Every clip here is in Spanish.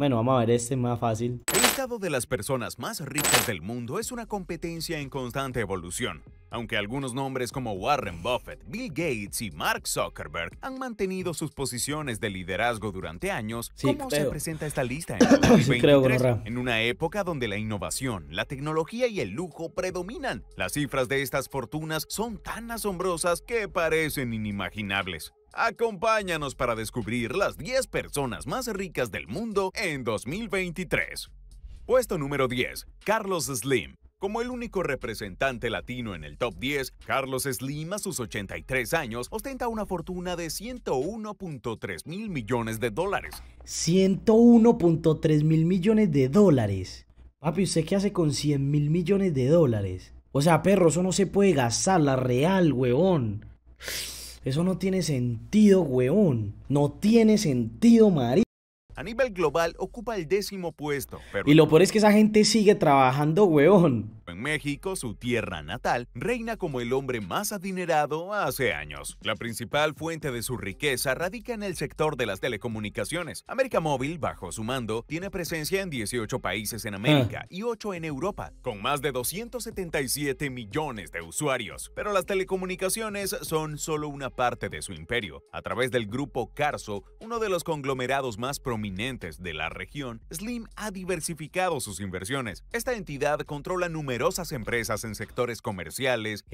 Bueno, vamos a ver este más fácil. El estado de las personas más ricas del mundo es una competencia en constante evolución. Aunque algunos nombres como Warren Buffett, Bill Gates y Mark Zuckerberg han mantenido sus posiciones de liderazgo durante años, ¿cómo se presenta esta lista en 2023? en una época donde la innovación, la tecnología y el lujo predominan, las cifras de estas fortunas son tan asombrosas que parecen inimaginables. Acompáñanos para descubrir las 10 personas más ricas del mundo en 2023. Puesto número 10. Carlos Slim. Como el único representante latino en el top 10, Carlos Slim a sus 83 años ostenta una fortuna de 101.3 mil millones de dólares. 101.3 mil millones de dólares. Papi, ¿usted qué hace con 100 mil millones de dólares? O sea, perro, eso no se puede gastar, la real, huevón. Eso no tiene sentido, weón. No tiene sentido, María. A nivel global ocupa el décimo puesto. Y lo peor es que esa gente sigue trabajando, weón en México, su tierra natal, reina como el hombre más adinerado hace años. La principal fuente de su riqueza radica en el sector de las telecomunicaciones. América Móvil, bajo su mando, tiene presencia en 18 países en América ah. y 8 en Europa, con más de 277 millones de usuarios. Pero las telecomunicaciones son solo una parte de su imperio. A través del grupo Carso, uno de los conglomerados más prominentes de la región, Slim ha diversificado sus inversiones. Esta entidad controla numerosos empresas en sectores comerciales,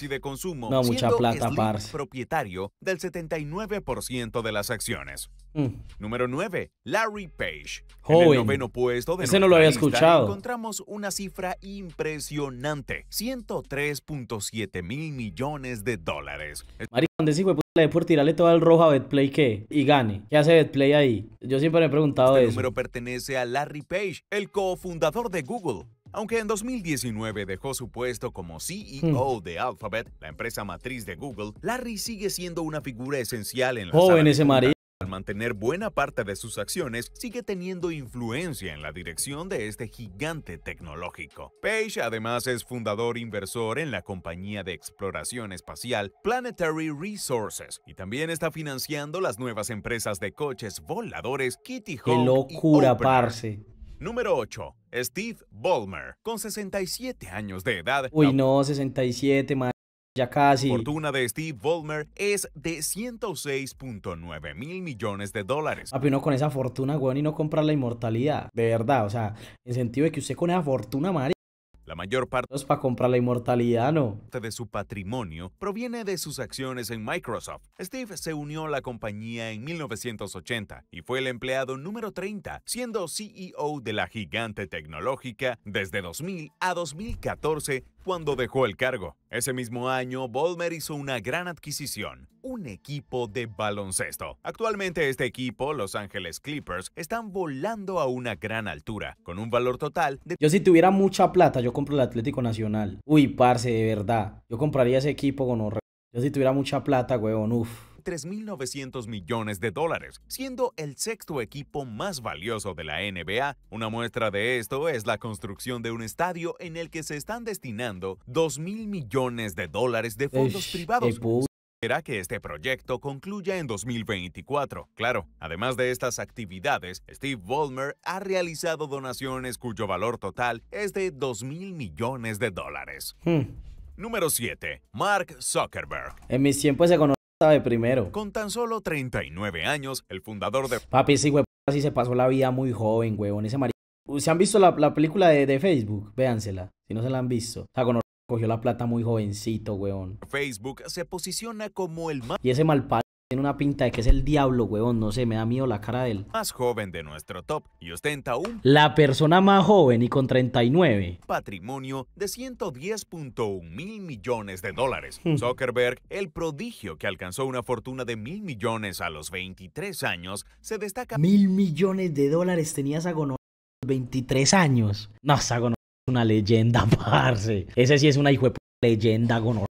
y de consumo, no, mucha siendo plata, propietario del 79% de las acciones. Mm. Número 9, Larry Page. Joven. En el noveno puesto de Ese no lo había escuchado. encontramos una cifra impresionante, 103.7 mil millones de dólares. Maricón, de hijo de tirarle todo el rojo a Betplay que y gane. ¿Qué hace Betplay ahí? Yo siempre me he preguntado este número pertenece a Larry Page, el cofundador de Google, aunque en 2019 dejó su puesto como CEO hmm. de Alphabet, la empresa matriz de Google, Larry sigue siendo una figura esencial en la Joven ese Al mantener buena parte de sus acciones, sigue teniendo influencia en la dirección de este gigante tecnológico. Page además es fundador inversor en la compañía de exploración espacial Planetary Resources y también está financiando las nuevas empresas de coches voladores Kitty Hawk. ¡Qué locura, Número 8. Steve Ballmer, con 67 años de edad. Uy, no, 67, más. Ya casi. La fortuna de Steve Ballmer es de 106.9 mil millones de dólares. Papi, con esa fortuna, weón, y no comprar la inmortalidad. De verdad, o sea, en sentido de que usted con esa fortuna, madre. La mayor parte de su patrimonio proviene de sus acciones en Microsoft. Steve se unió a la compañía en 1980 y fue el empleado número 30, siendo CEO de la gigante tecnológica desde 2000 a 2014 cuando dejó el cargo. Ese mismo año, Bolmer hizo una gran adquisición, un equipo de baloncesto. Actualmente este equipo, Los Ángeles Clippers, están volando a una gran altura, con un valor total de... Yo si tuviera mucha plata, yo compro el Atlético Nacional. Uy, parce, de verdad. Yo compraría ese equipo con horror. Yo si tuviera mucha plata, huevón, uff. 3.900 millones de dólares, siendo el sexto equipo más valioso de la NBA. Una muestra de esto es la construcción de un estadio en el que se están destinando 2.000 millones de dólares de fondos privados. espera que este proyecto concluya en 2024. Claro, además de estas actividades, Steve Ballmer ha realizado donaciones cuyo valor total es de 2.000 mil millones de dólares. Hmm. Número 7. Mark Zuckerberg. En mis tiempos conoce sabe primero. Con tan solo 39 años, el fundador de... Papi, ese güey así se pasó la vida muy joven, huevón. Ese marido... ¿Se han visto la, película de, Facebook? Véansela, si no se la han visto. O sea, cogió la plata muy jovencito, huevón. Facebook se posiciona como el... Y ese mal tiene una pinta de que es el diablo, huevón. No sé, me da miedo la cara de él. Más joven de nuestro top y ostenta un... La persona más joven y con 39. Patrimonio de 110.1 mil millones de dólares. Hmm. Zuckerberg, el prodigio que alcanzó una fortuna de mil millones a los 23 años, se destaca... Mil millones de dólares tenía Sagono 23 años. No, Sagono es una leyenda, parce. Ese sí es una hijo de leyenda, Gonor,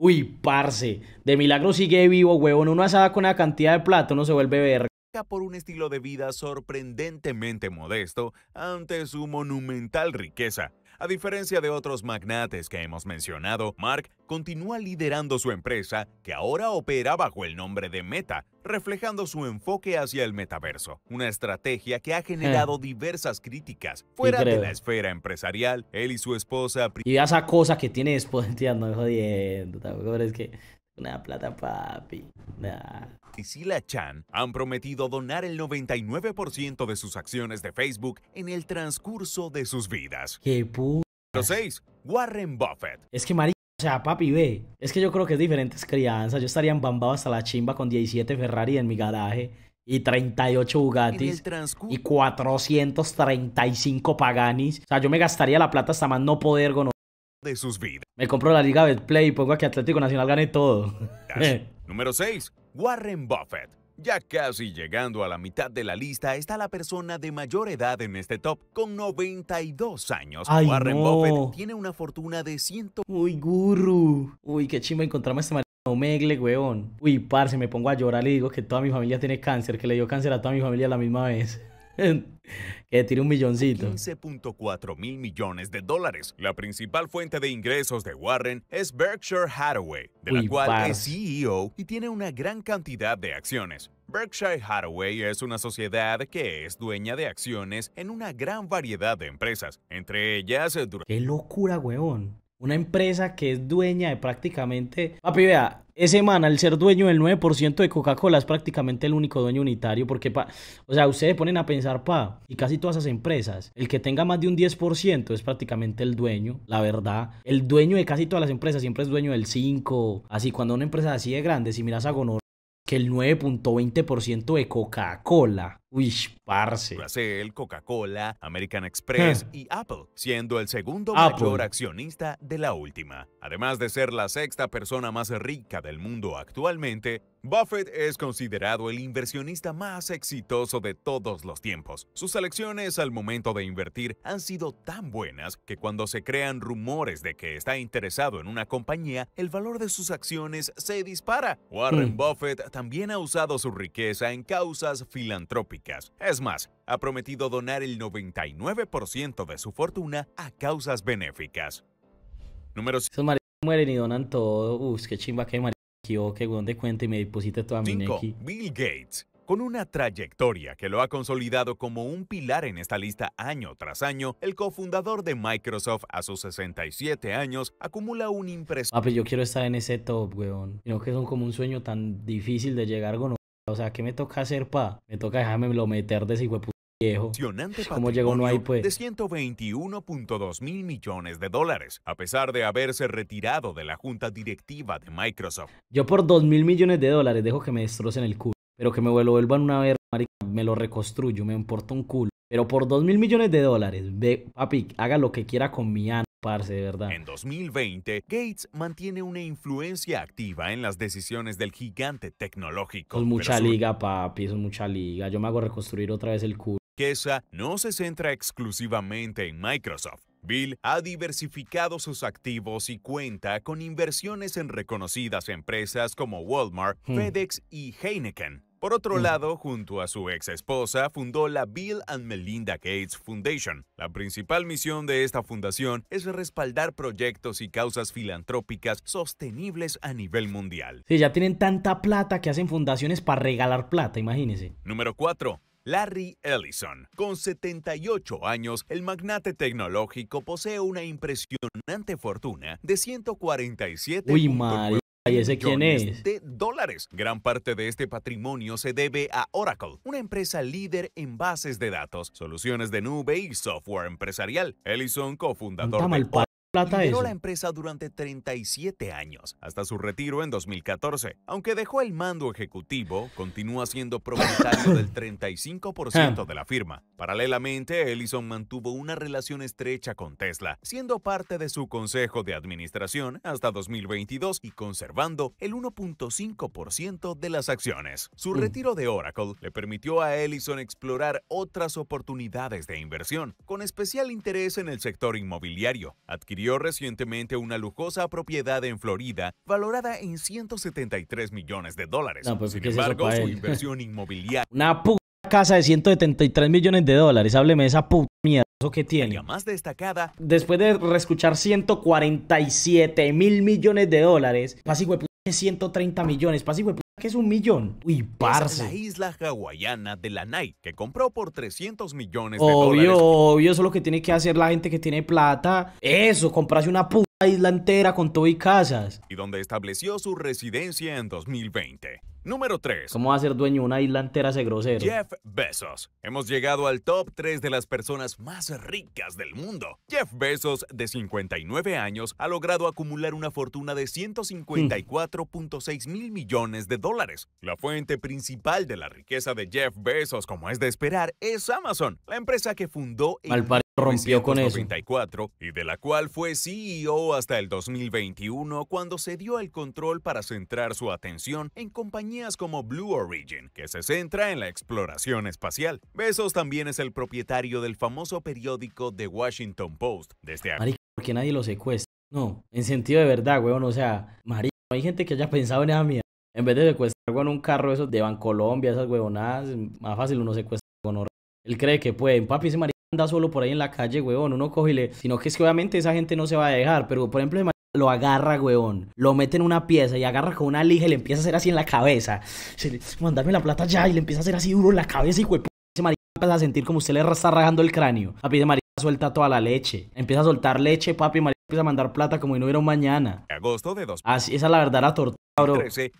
Uy, parce, de milagro sigue vivo, huevón. una asada con una cantidad de plato no se vuelve verga. Por un estilo de vida sorprendentemente modesto ante su monumental riqueza, a diferencia de otros magnates que hemos mencionado, Mark continúa liderando su empresa, que ahora opera bajo el nombre de Meta, reflejando su enfoque hacia el metaverso, una estrategia que ha generado eh. diversas críticas fuera de la esfera empresarial. Él y su esposa... Y esa cosa que tiene después, jodiendo, pero que... Una plata, papi. Nah. la Chan han prometido donar el 99% de sus acciones de Facebook en el transcurso de sus vidas. ¡Qué puta! Número 6. Warren Buffett. Es que María. o sea, papi, ve. Es que yo creo que es diferentes crianzas. Yo estaría embambado hasta la chimba con 17 Ferrari en mi garaje y 38 Bugattis y 435 Paganis. O sea, yo me gastaría la plata hasta más no poder conocer de sus vidas. Me compro la Liga Betplay y pongo a que Atlético Nacional gane todo. Número 6. Warren Buffett. Ya casi llegando a la mitad de la lista está la persona de mayor edad en este top, con 92 años. Warren Buffett tiene una fortuna de 100. Uy, guru. Uy, qué chimba a este megle weón. Uy, parce, me pongo a llorar y digo que toda mi familia tiene cáncer, que le dio cáncer a toda mi familia a la misma vez. que tiene un milloncito. 15.4 mil millones de dólares. La principal fuente de ingresos de Warren es Berkshire Hathaway, de la cual es CEO y tiene una gran cantidad de acciones. Berkshire Hathaway es una sociedad que es dueña de acciones en una gran variedad de empresas, entre ellas... Eh, ¡Qué locura, huevón! Una empresa que es dueña de prácticamente... Papi, vea, ese man, el ser dueño del 9% de Coca-Cola, es prácticamente el único dueño unitario. Porque, pa, o sea, ustedes ponen a pensar, pa, y casi todas esas empresas, el que tenga más de un 10% es prácticamente el dueño, la verdad. El dueño de casi todas las empresas siempre es dueño del 5. Así, cuando una empresa así de grande, si miras a Gonor, que el 9.20% de Coca-Cola Uy, parce. el Coca-Cola, American Express y Apple, siendo el segundo mayor accionista de la última. Además de ser la sexta persona más rica del mundo actualmente, Buffett es considerado el inversionista más exitoso de todos los tiempos. Sus elecciones al momento de invertir han sido tan buenas que cuando se crean rumores de que está interesado en una compañía, el valor de sus acciones se dispara. Warren mm. Buffett también ha usado su riqueza en causas filantrópicas es más, ha prometido donar el 99% de su fortuna a causas benéficas. Número mueren y donan todo. Uf, qué chimba que Qué de cuenta y me deposita toda mi Bill Gates. Con una trayectoria que lo ha consolidado como un pilar en esta lista año tras año, el cofundador de Microsoft a sus 67 años acumula un impresionante... Ah, pues yo quiero estar en ese top, weón. no que son como un sueño tan difícil de llegar con o sea, ¿qué me toca hacer, pa? Me toca dejarme lo meter de ese hijo viejo. ¿Cómo llegó no hay, pues? De 121.2 mil millones de dólares, a pesar de haberse retirado de la junta directiva de Microsoft. Yo por 2 mil millones de dólares dejo que me destrocen el culo, pero que me vuelvan una vez, marica, me lo reconstruyo, me importa un culo. Pero por 2 mil millones de dólares, ve, papi, haga lo que quiera con mi ano verdad. En 2020, Gates mantiene una influencia activa en las decisiones del gigante tecnológico. Es mucha liga, papi, es mucha liga. Yo me hago reconstruir otra vez el culo. Quesa no se centra exclusivamente en Microsoft. Bill ha diversificado sus activos y cuenta con inversiones en reconocidas empresas como Walmart, hmm. FedEx y Heineken. Por otro mm. lado, junto a su ex esposa, fundó la Bill and Melinda Gates Foundation. La principal misión de esta fundación es respaldar proyectos y causas filantrópicas sostenibles a nivel mundial. Sí, ya tienen tanta plata que hacen fundaciones para regalar plata, imagínense. Número 4. Larry Ellison. Con 78 años, el magnate tecnológico posee una impresionante fortuna de 147 Uy, ese quién es? De dólares. Gran parte de este patrimonio se debe a Oracle, una empresa líder en bases de datos, soluciones de nube y software empresarial. Ellison, cofundador de la empresa durante 37 años, hasta su retiro en 2014. Aunque dejó el mando ejecutivo, continúa siendo propietario del 35% de la firma. Paralelamente, Ellison mantuvo una relación estrecha con Tesla, siendo parte de su consejo de administración hasta 2022 y conservando el 1.5% de las acciones. Su mm. retiro de Oracle le permitió a Ellison explorar otras oportunidades de inversión, con especial interés en el sector inmobiliario. Adquirió recientemente una lujosa propiedad en Florida valorada en 173 millones de dólares. Pues, Sin embargo, su inversión inmobiliaria... Una casa de 173 millones de dólares. Hábleme de esa puta mierda. ¿Eso que tiene? más destacada. Después de reescuchar 147 mil millones de dólares, pasivo de 130 millones, pasivo que es un millón. Uy, parce. la isla hawaiana de la Nike que compró por 300 millones de obvio, Obvio, eso es lo que tiene que hacer la gente que tiene plata. Eso, comprarse una puta isla entera con todo y casas. Y donde estableció su residencia en 2020. Número 3. ¿Cómo hacer dueño de una isla entera ese grosero? Jeff Bezos. Hemos llegado al top 3 de las personas más ricas del mundo. Jeff Bezos, de 59 años, ha logrado acumular una fortuna de 154.6 mil millones de dólares. La fuente principal de la riqueza de Jeff Bezos, como es de esperar, es Amazon, la empresa que fundó rompió con eso. y de la cual fue CEO hasta el 2021 cuando se dio el control para centrar su atención en compañías como Blue Origin, que se centra en la exploración espacial. Besos también es el propietario del famoso periódico The Washington Post. Desde Marica, porque nadie lo secuestra. No, en sentido de verdad, weón, o sea, marica, hay gente que haya pensado en esa En vez de secuestrar en un carro esos de Bancolombia, esas huevonadas, más fácil uno secuestra con oro. Él cree que puede, papi, ese marica anda solo por ahí en la calle, huevón, uno coge le... Sino que es que obviamente esa gente no se va a dejar, pero por ejemplo lo agarra, huevón, lo mete en una pieza y agarra con una lija y le empieza a hacer así en la cabeza. Se le, mandame la plata ya y le empieza a hacer así duro en la cabeza y cuerpo. ese marica empieza a sentir como usted le está rajando el cráneo. Papi, de marica suelta toda la leche, empieza a soltar leche, papi, María empieza a mandar plata como si no hubiera un mañana. Agosto de dos. Así, esa es la verdad, la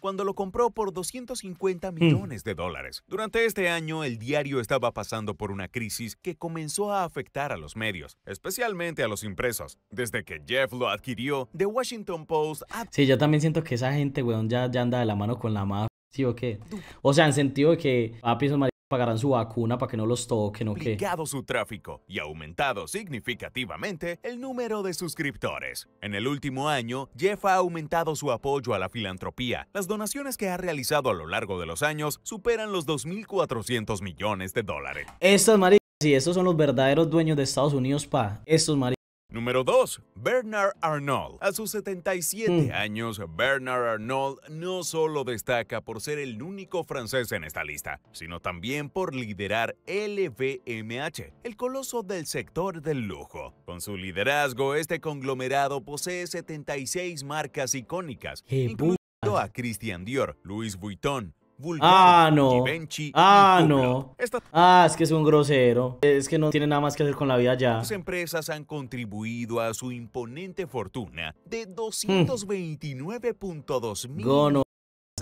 cuando lo compró por 250 mm. millones de dólares. Durante este año, el diario estaba pasando por una crisis que comenzó a afectar a los medios, especialmente a los impresos. Desde que Jeff lo adquirió, The Washington Post... Sí, yo también siento que esa gente, weón, ya, ya anda de la mano con la mafia. ¿Sí o qué? O sea, en sentido de que papi pagarán su vacuna para que no los toquen o qué. su tráfico y aumentado significativamente el número de suscriptores. En el último año, Jeff ha aumentado su apoyo a la filantropía. Las donaciones que ha realizado a lo largo de los años superan los 2.400 millones de dólares. Estos maricas y estos son los verdaderos dueños de Estados Unidos, pa. Estos Número 2. Bernard Arnault. A sus 77 hmm. años, Bernard Arnault no solo destaca por ser el único francés en esta lista, sino también por liderar LVMH, el coloso del sector del lujo. Con su liderazgo, este conglomerado posee 76 marcas icónicas, incluyendo a Christian Dior, Louis Vuitton, ah, no. ah, no. Ah, es que es un grosero. Es que no tiene nada más que hacer con la vida ya. Sus empresas han contribuido a su imponente fortuna de 229.2 hmm. mil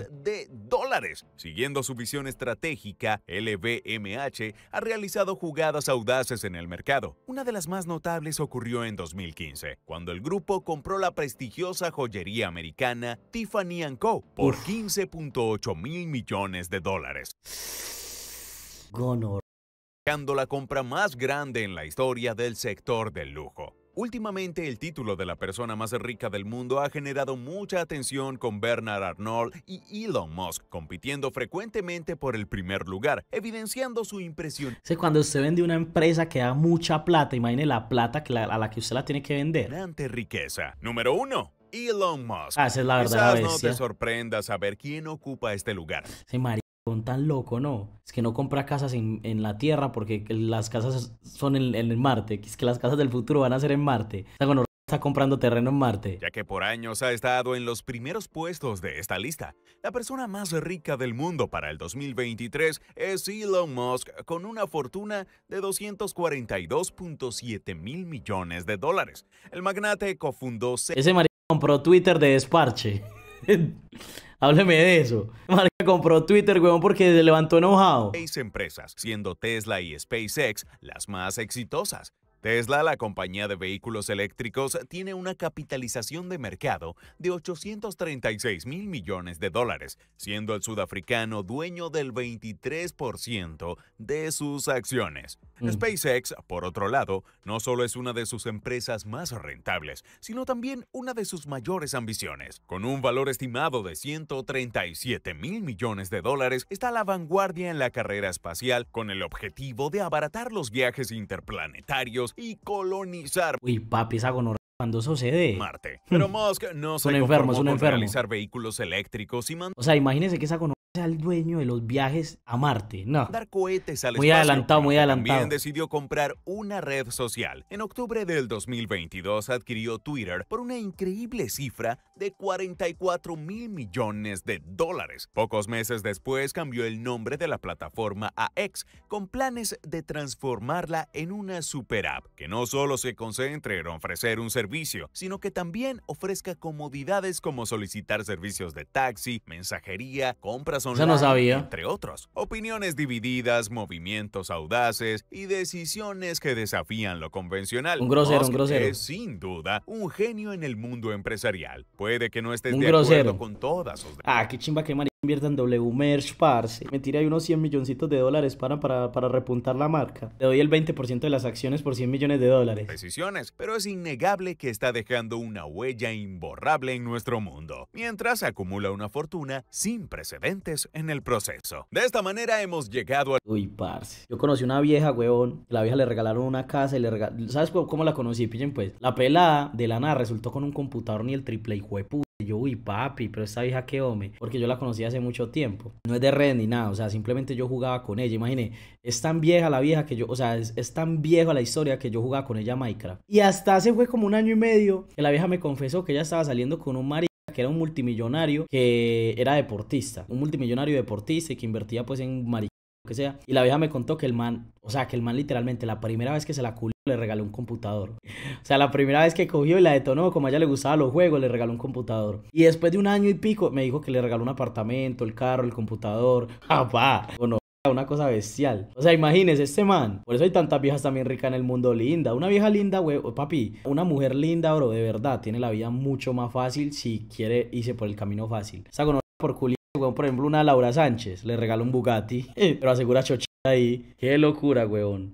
de dólares. Siguiendo su visión estratégica, LVMH ha realizado jugadas audaces en el mercado. Una de las más notables ocurrió en 2015, cuando el grupo compró la prestigiosa joyería americana Tiffany Co. por 15.8 mil millones de dólares. Gonor la compra más grande en la historia del sector del lujo. Últimamente el título de la persona más rica del mundo ha generado mucha atención con Bernard Arnault y Elon Musk compitiendo frecuentemente por el primer lugar, evidenciando su impresión. cuando usted vende una empresa que da mucha plata, imagine la plata que a la que usted la tiene que vender. Ante riqueza. Número uno, Elon Musk. Ah, esa es la verdad. Quizás no te sorprenda saber quién ocupa este lugar. María tan loco, ¿no? Es que no compra casas en, en la Tierra porque las casas son en, en, Marte, es que las casas del futuro van a ser en Marte. O está comprando terreno en Marte. Ya que por años ha estado en los primeros puestos de esta lista, la persona más rica del mundo para el 2023 es Elon Musk con una fortuna de 242.7 mil millones de dólares. El magnate cofundó... Ese marido compró Twitter de Esparche. Hábleme de eso. Marca compró Twitter, weón, porque se levantó enojado. Seis empresas, siendo Tesla y SpaceX las más exitosas. Tesla, la compañía de vehículos eléctricos, tiene una capitalización de mercado de 836 mil millones de dólares, siendo el sudafricano dueño del 23% de sus acciones. SpaceX, por otro lado, no solo es una de sus empresas más rentables, sino también una de sus mayores ambiciones. Con un valor estimado de 137 mil millones de dólares, está a la vanguardia en la carrera espacial con el objetivo de abaratar los viajes interplanetarios y colonizar. Uy, papi, esa cuando Cuando sucede? Marte. Hmm. Pero Musk no se enfermo, con realizar vehículos eléctricos y O sea, imagínense que esa al dueño de los viajes a Marte. No. Dar cohetes al muy adelantado, muy adelantado. También decidió comprar una red social. En octubre del 2022 adquirió Twitter por una increíble cifra de 44 mil millones de dólares. Pocos meses después cambió el nombre de la plataforma a X con planes de transformarla en una super app que no solo se concentre en ofrecer un servicio, sino que también ofrezca comodidades como solicitar servicios de taxi, mensajería, compras no sabía. entre otros. Opiniones divididas, movimientos audaces y decisiones que desafían lo convencional. Un grosero, un grosero. Es sin duda un genio en el mundo empresarial. Puede que no estés de grosero. acuerdo con todas sus... Ah, qué chimba que invierta en W Merch, Me tira hay unos 100 milloncitos de dólares para, para, repuntar la marca. Le doy el 20% de las acciones por 100 millones de dólares. Decisiones, pero es innegable que está dejando una huella imborrable en nuestro mundo, mientras acumula una fortuna sin precedentes en el proceso. De esta manera hemos llegado a... Uy, parce. Yo conocí una vieja, huevón. La vieja le regalaron una casa y le regalaron... ¿Sabes cómo la conocí? Pillen pues. La pelada de la nada resultó con un computador ni el triple y huepu yo, uy, papi, pero esta vieja que hombre, porque yo la conocí hace mucho tiempo. No es de red ni nada, o sea, simplemente yo jugaba con ella. Imagine, es tan vieja la vieja que yo, o sea, es, tan vieja la historia que yo jugaba con ella Minecraft. Y hasta hace fue como un año y medio que la vieja me confesó que ella estaba saliendo con un marido que era un multimillonario que era deportista, un multimillonario deportista y que invertía pues en marido que sea. Y la vieja me contó que el man, o sea, que el man literalmente la primera vez que se la culió le regaló un computador. O sea, la primera vez que cogió y la detonó, como a ella le gustaba los juegos, le regaló un computador. Y después de un año y pico me dijo que le regaló un apartamento, el carro, el computador. ¡Japá! Ah, bueno, una cosa bestial. O sea, imagínese este man. Por eso hay tantas viejas también ricas en el mundo, linda. Una vieja linda, güey, oh, papi, una mujer linda, bro, de verdad, tiene la vida mucho más fácil si quiere irse por el camino fácil. O sea, por culia por ejemplo, una Laura Sánchez le regala un Bugatti, pero asegura chochita ahí. Qué locura, weón.